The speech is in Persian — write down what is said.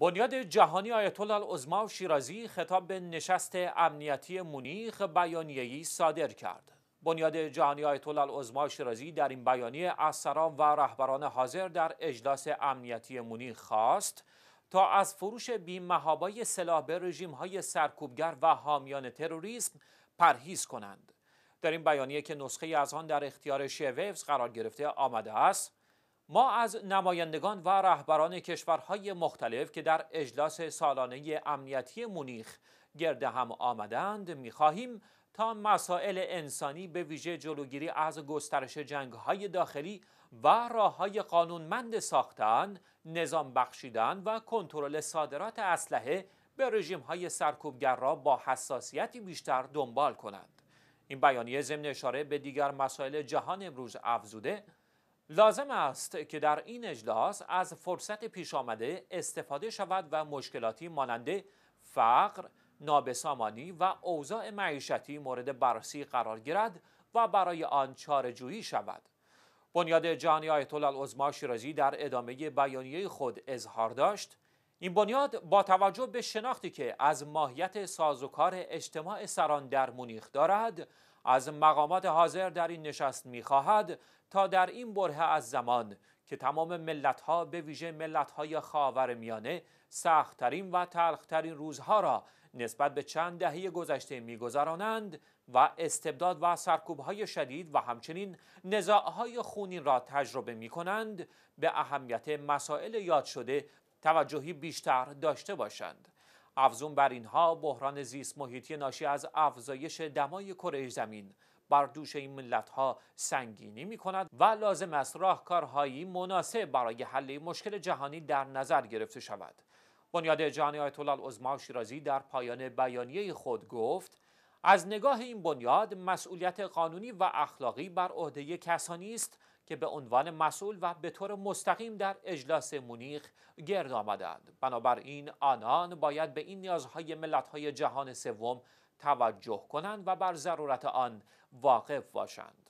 بنیاد جهانی آیت الله العظما شیرازی خطاب به نشست امنیتی مونیخ بیانیه‌ای صادر کرد. بنیاد جهانی آیت الله العظما شیرازی در این بیانیه از سران و رهبران حاضر در اجلاس امنیتی مونیخ خواست تا از فروش بیمهابای سلاح به رژیم‌های سرکوبگر و حامیان تروریسم پرهیز کنند. در این بیانیه که نسخه از آن در اختیار شووز قرار گرفته آمده است ما از نمایندگان و رهبران کشورهای مختلف که در اجلاس سالانه امنیتی مونیخ گرد هم آمدند میخواهیم تا مسائل انسانی به ویژه جلوگیری از گسترش جنگهای داخلی و راه قانونمند ساختن، نظام بخشیدن و کنترل صادرات اسلحه به رژیم سرکوبگر را با حساسیتی بیشتر دنبال کنند. این بیانیه ضمن اشاره به دیگر مسائل جهان امروز افزوده لازم است که در این اجلاس از فرصت پیش آمده استفاده شود و مشکلاتی ماننده فقر، نابسامانی و اوضاع معیشتی مورد بررسی قرار گیرد و برای آن چارهجویی شود. بنیاد جهانی آیت الله شیرازی در ادامه بیانیه خود اظهار داشت این بنیاد با توجه به شناختی که از ماهیت سازوکار اجتماع سران در مونیخ دارد از مقامات حاضر در این نشست میخواهد تا در این بره از زمان که تمام ها به ویژه های خاور میانه سختترین و تلخترین روزها را نسبت به چند دهه گذشته میگذرانند و استبداد و های شدید و همچنین های خونین را تجربه می کنند به اهمیت مسائل یاد شده توجهی بیشتر داشته باشند افزون بر اینها بحران زیست محیطی ناشی از افزایش دمای کره زمین بر دوش این ملت ها سنگینی می کند و لازم است راهکارهایی مناسب برای حل مشکل جهانی در نظر گرفته شود بنیاد جهانی آیت الله العظما شیرازی در پایان بیانیه خود گفت از نگاه این بنیاد مسئولیت قانونی و اخلاقی بر عهده کسانی است که به عنوان مسئول و به طور مستقیم در اجلاس مونیخ گرد آمدند بنابراین آنان باید به این نیازهای ملتهای جهان سوم توجه کنند و بر ضرورت آن واقف باشند